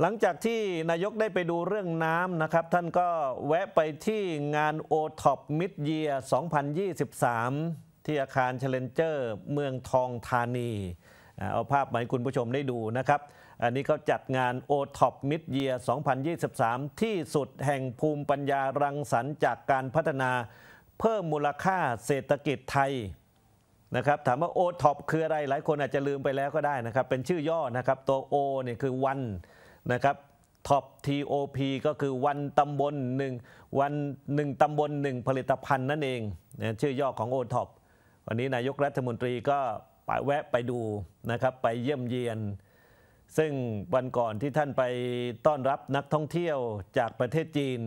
หลังจากที่นายกได้ไปดูเรื่องน้ำนะครับท่านก็แวะไปที่งาน o t o p Mid Year 2023 ที่อาคารเชลเลนเจอร์เมืองทองธานีเอาภาพมาให้คุณผู้ชมได้ดูนะครับอันนี้เขาจัดงาน o t o p Mid Year 2023 ที่สุดแห่งภูมิปัญญารังสรรค์จากการพัฒนาเพิ่มมูลค่าเศรษฐกิจไทยนะครับถามว่า o t o p คืออะไรหลายคนอาจจะลืมไปแล้วก็ได้นะครับเป็นชื่อย่อนะครับตัว O เนี่ยคือวันนะครับท็อปทีโอพีก็คือวันตำบลหนึ่งวันหนึ่งตำบลหนึ่งผลิตภัณฑ์นั่นเองนะชื่อย่อของโอท็อปวันนี้นายกรัฐมนตรีก็ไปแวะไปดูนะครับไปเยี่ยมเยียนซึ่งวันก่อนที่ท่านไปต้อนรับนักท่องเที่ยวจากประเทศจีน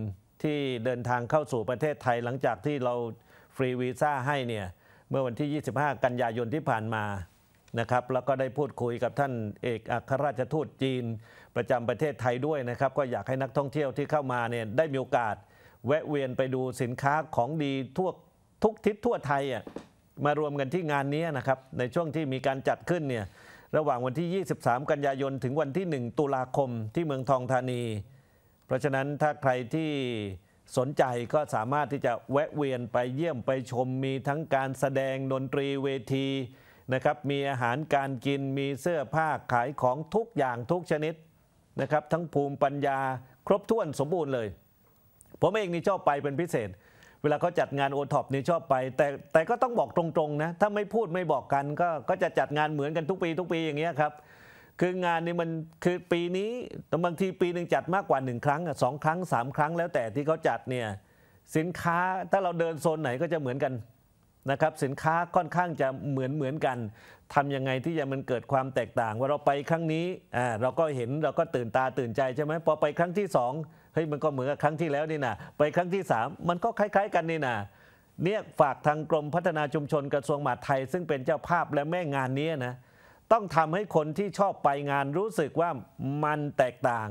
ที่เดินทางเข้าสู่ประเทศไทยหลังจากที่เราฟรีวีซ่าให้เนี่ยเมื่อวันที่ 25 กันยายนที่ผ่านมานะครับแล้วก็ได้พูดคุยกับท่านเอกอัครราชทูตจีน ประจำประเทศไทยด้วยนะครับก็อยากให้นักท่องเที่ยวที่เข้ามาเนี่ยได้มีโอกาสแวะเวียนไปดูสินค้าของดีทั่วทุกทิศทั่วไทยอ่ะมารวมกันที่งานนี้นะครับในช่วงที่มีการจัดขึ้นเนี่ยระหว่างวันที่ 23 กันยายนถึงวันที่ 1 ตุลาคมที่เมืองทองธานี เพราะฉะนั้นถ้าใครที่สนใจก็สามารถที่จะแวะเวียนไปเยี่ยมไปชมมีทั้งการแสดงดนตรีเวทีนะครับมีอาหารการกินมีเสื้อผ้าขายของทุกอย่างทุกชนิดนะครับทั้งภูมิปัญญาครบถ้วนสมบูรณ์เลย ผมเองนี่ชอบไปเป็นพิเศษ เวลาเขาจัดงานโอท็อปนี่ชอบไป แต่แต่ก็ต้องบอกตรงๆนะถ้าไม่พูดไม่บอกกันก็ก็จะจัดงานเหมือนกันทุกปีทุกปีอย่างเงี้ยครับคืองานนี้มันคือปีนี้บางทีปีหนึ่งจัดมากกว่าหนึ่งครั้งสองครั้งสามครั้งแล้วแต่ที่เขาจัดเนี่ยสินค้าถ้าเราเดินโซนไหนก็จะเหมือนกันนะครับสินค้าค่อนข้างจะเหมือนเหมือนกันทํำยังไงที่จะมันเกิดความแตกต่าง ว่าเราไปครั้งนี้อ่าเราก็เห็นเราก็ตื่นตาตื่นใจใช่ไหมพอไปครั้งที่สองเฮ้ยมันก็เหมือนกับครั้งที่แล้วนี่นะไปครั้งที่สามมันก็คล้าย ๆ กันนี่นะเนี่ยฝากทางกรมพัฒนาชุมชนกระทรวงมหาดไทย ซึ่งเป็นเจ้าภาพและแม่งานนี้นะต้องทำให้คนที่ชอบไปงาน รู้สึกว่ามันแตกต่าง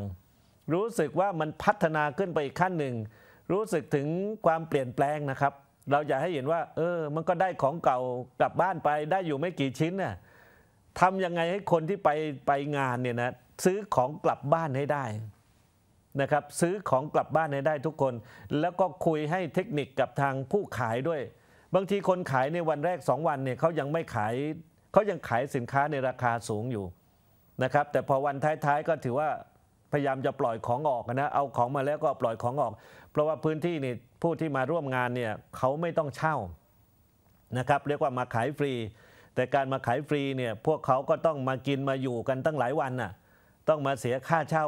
รู้สึกว่ามันพัฒนาขึ้นไปอีกขั้นหนึ่งรู้สึกถึงความเปลี่ยนแปลงนะครับเราอยากให้เห็นว่าเออ มันก็ได้ของเก่ากลับบ้านไปได้อยู่ไม่กี่ชิ้นน่ะทำยังไงให้คนที่ไปไปงานเนี่ยนะซื้อของกลับบ้านให้ได้นะครับ ซื้อของกลับบ้านให้ได้ทุกคน แล้วก็คุยให้เทคนิคกับทางผู้ขายด้วย บางทีคนขายในวันแรก 2 วันเนี่ยเขายังไม่ขายเขายังขายสินค้าในราคาสูงอยู่นะครับแต่พอวันท้ายๆ ก็ถือว่าพยายามจะปล่อยของออกนะเอาของมาแล้วก็ปล่อยของออก เพราะว่าพื้นที่นี่ผู้ที่มาร่วมงานเนี่ยเขาไม่ต้องเช่านะครับเรียกว่ามาขายฟรี แต่การมาขายฟรีเนี่ยพวกเขาก็ต้องมากินมาอยู่กันตั้งหลายวันน่ะต้องมาเสียค่าเช่า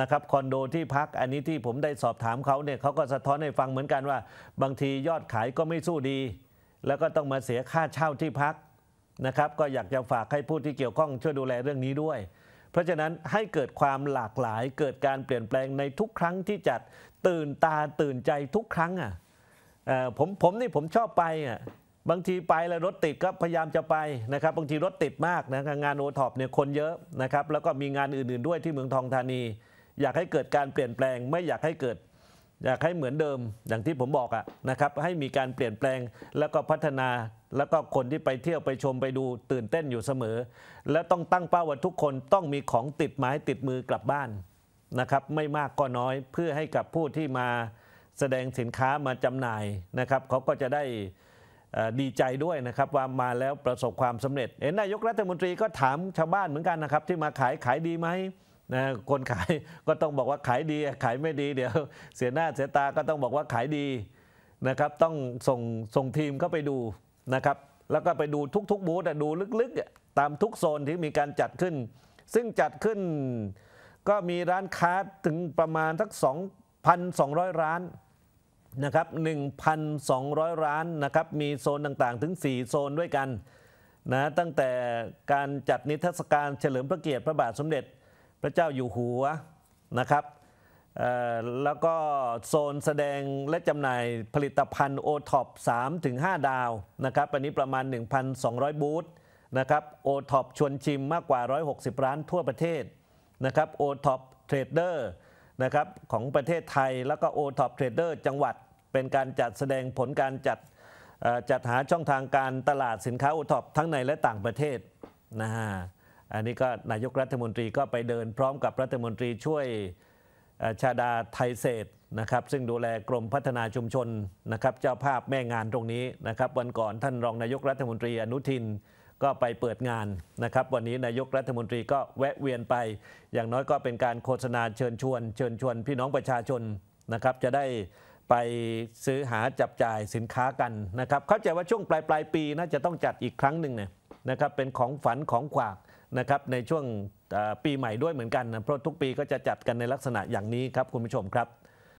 นะครับคอนโดที่พัก อันนี้ที่ผมได้สอบถามเขาเนี่ยเขาก็สะท้อนให้ฟังเหมือนกันว่า บางทียอดขายก็ไม่สู้ดี แล้วก็ต้องมาเสียค่าเช่าที่พักนะครับก็อยากจะฝากให้ผู้ที่เกี่ยวข้อง ช่วยดูแลเรื่องนี้ด้วยเพราะฉะนั้นให้เกิดความหลากหลายเกิดการเปลี่ยนแปลงในทุกครั้งที่จัดตื่นตาตื่นใจทุกครั้งอ่ะผมผมนี่ผมชอบไปอ่ะบางทีไปแล้วรถติดก็พยายามจะไปนะครับบางทีรถติดมากนะงานโอท็อปเนี่ยคนเยอะนะครับแล้วก็มีงานอื่นๆด้วยที่เมืองทองธานี อยากให้เกิดการเปลี่ยนแปลงไม่อยากให้เกิด อยากให้เหมือนเดิมอย่างที่ผมบอกอ่ะนะครับให้มีการเปลี่ยนแปลงแล้วก็พัฒนาแล้วก็คนที่ไปเที่ยวไปชมไปดูตื่นเต้นอยู่เสมอ และต้องตั้งเป้าว่าทุกคนต้องมีของติดไม้ติดมือกลับบ้านนะครับไม่มากก็น้อยเพื่อให้กับผู้ที่มาแสดงสินค้ามาจำหน่ายนะครับเขาก็จะได้ดีใจด้วยนะครับ ว่ามาแล้วประสบความสำเร็จ เห็นนายกรัฐมนตรีก็ถามชาวบ้านเหมือนกันนะครับที่มาขายขายดีไหมนะคนขายก็ต้องบอกว่าขายดีขายไม่ดีเดี๋ยวเสียหน้าเสียตาก็ต้องบอกว่าขายดีนะครับต้องส่งส่งทีมเข้าไปดูนะครับแล้วก็ไปดูทุก ๆ บูธดูลึกๆตามทุกโซนที่มีการจัดขึ้น ซึ่งจัดขึ้นก็มีร้านค้าถึงประมาณทัก 2,200 ร้านนะครับ 1,200 ร้านนะครับ มีโซนต่างๆ ถึง 4 โซนด้วยกันนะตั้งแต่การจัดนิทรรศการเฉลิมพระเกียรติพระบาทสมเด็จพระเจ้าอยู่หัวนะครับแล้วก็โซนแสดงและจำหน่ายผลิตภัณฑ์โอท็อป3ถึง5ดาวนะครับอันนี้ประมาณ 1,200 บูธนะครับโอท็อปชวนชิมมากกว่า 160ร้านทั่วประเทศนะครับโอท็อปเทรดเดอร์นะครับของประเทศไทยแล้วก็โอท็อปเทรดเดอร์จังหวัดเป็นการจัดแสดงผลการจัดจัดหาช่องทางการตลาดสินค้าโอท็อปทั้งในและต่างประเทศนะฮะอันนี้ก็นายกรัฐมนตรีก็ไปเดินพร้อมกับรัฐมนตรีช่วยชาดาไทยเศษนะครับซึ่งดูแลกรมพัฒนาชุมชนนะครับเจ้าภาพแม่งานตรงนี้นะครับวันก่อนท่านรองนายกรัฐมนตรีอนุทินก็ไปเปิดงานนะครับ วันนี้นายกรัฐมนตรีก็แวะเวียนไป อย่างน้อยก็เป็นการโฆษณาเชิญชวน เชิญชวนพี่น้องประชาชนนะครับจะได้ไปซื้อหาจับจ่ายสินค้ากันนะครับ เข้าใจว่าช่วงปลายปลายปีน่าจะต้องจัดอีกครั้งหนึ่งเนี่ยนะครับเป็นของฝันของขวากนะครับในช่วงปีใหม่ด้วยเหมือนกันนะเพราะทุกปีก็จะจัดกันในลักษณะอย่างนี้ครับคุณผู้ชมครับ